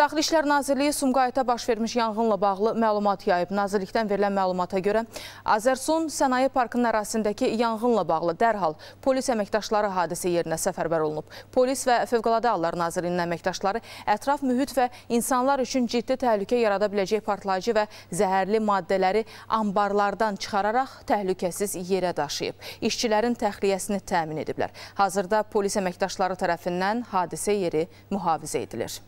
Daxili İşlər Nazirliyi Sumqayıta baş vermiş yanğınla bağlı məlumat yayıb. Nazirlikdən verilən məlumata görə Azərsun Sənaye Parkının ərazisindəki yanğınla bağlı dərhal polis əməkdaşları hadisə yerinə səfərbər olunub. Polis və Fövqəladə Hallar Nazirliyinin əməkdaşları ətraf mühit və insanlar üçün ciddi təhlükə yarada biləcək partlayıcı və zəhərli maddələri ambarlardan çıxararaq təhlükəsiz yerə daşıyıb. İşçilərin təxliyəsini təmin ediblər. Hazırda polis əməkdaşları tərəfindən hadisə yeri mühafizə edilir.